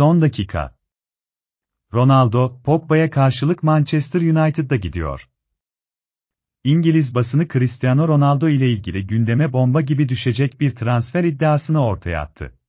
Son dakika. Ronaldo, Pogba'ya karşılık Manchester United'da gidiyor. İngiliz basını Cristiano Ronaldo ile ilgili gündeme bomba gibi düşecek bir transfer iddiasını ortaya attı.